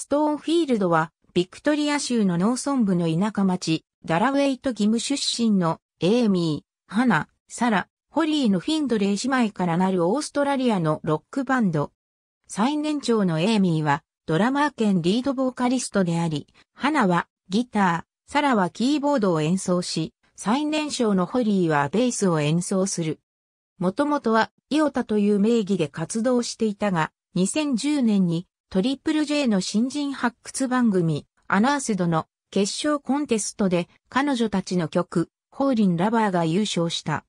ストーンフィールドは、ビクトリア州の農村部の田舎町、ダラウェイト義務出身のエイミー、ハナ、サラ、ホリーのフィンドレー姉妹からなるオーストラリアのロックバンド。最年長のエイミーはドラマー兼リードボーカリストであり、ハナはギター、サラはキーボードを演奏し、最年少のホリーはベースを演奏する。もともとはイオタという名義で活動していたが、2010年にトリプル J の新人発掘番組、アナースドの決勝コンテストで彼女たちの曲、ホーリンラバーが優勝した。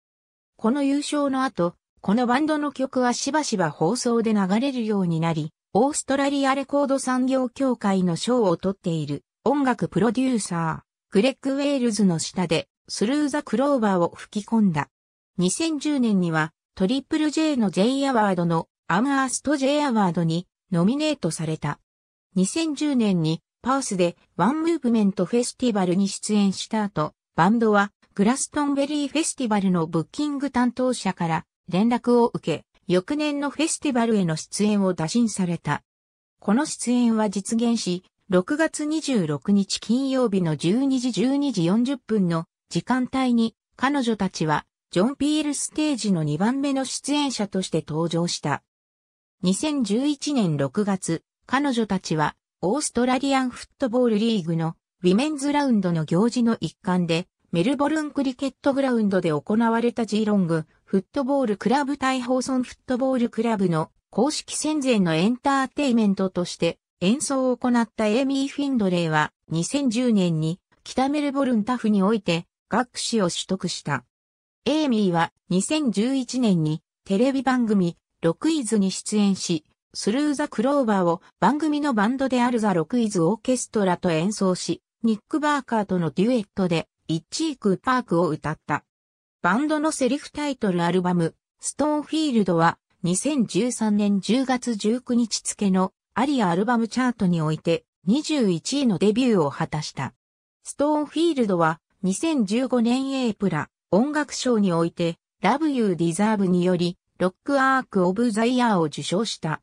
この優勝の後、このバンドの曲はしばしば放送で流れるようになり、オーストラリアレコード産業協会の賞を取っている音楽プロデューサー、グレッグ・ウェールズの下でスルーザ・クローバーを吹き込んだ。2010年にはトリプル J の J アワードのアムアースト J アワードにノミネートされた。2010年にパースでワンムーブメントフェスティバルに出演した後、バンドはグラストンベリーフェスティバルのブッキング担当者から連絡を受け、翌年のフェスティバルへの出演を打診された。この出演は実現し、6月26日金曜日の12時12時40分の時間帯に彼女たちはジョン・ピールステージの2番目の出演者として登場した。2011年6月、彼女たちは、オーストラリアンフットボールリーグのウィメンズラウンドの行事の一環で、メルボルンクリケットグラウンドで行われたジーロングフットボールクラブ対放送フットボールクラブの公式戦前のエンターテイメントとして演奏を行ったエイミー・フィンドレイは2010年に北メルボルンタフにおいて学士を取得した。エイミーは2011年にテレビ番組ロクイズに出演し、スルーザ・クローバーを番組のバンドであるザ・ロクイズ・オーケストラと演奏し、ニック・バーカーとのデュエットで、イッチーク・パークを歌った。バンドのセリフタイトルアルバム、ストーンフィールドは、2013年10月19日付のアリアアルバムチャートにおいて21位のデビューを果たした。ストーンフィールドは2015年エープラ音楽賞において Love You Deserve によりロックアーク・オブ・ザ・イヤーを受賞した。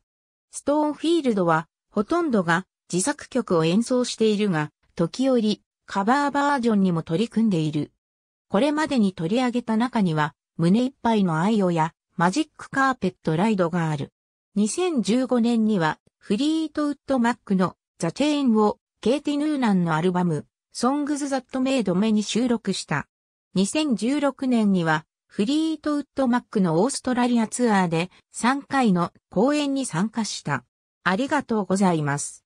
ストーンフィールドは、ほとんどが自作曲を演奏しているが、時折、カバーバージョンにも取り組んでいる。これまでに取り上げた中には、胸いっぱいの愛をや、マジックカーペットライドがある。2015年には、フリートウッドマックのザ・チェーンを、ケイティ・ヌーナンのアルバム、ソングズ・ザット・メイド・メに収録した。2016年には、フリートウッドマックのオーストラリアツアーで3回の公演に参加した。ありがとうございます。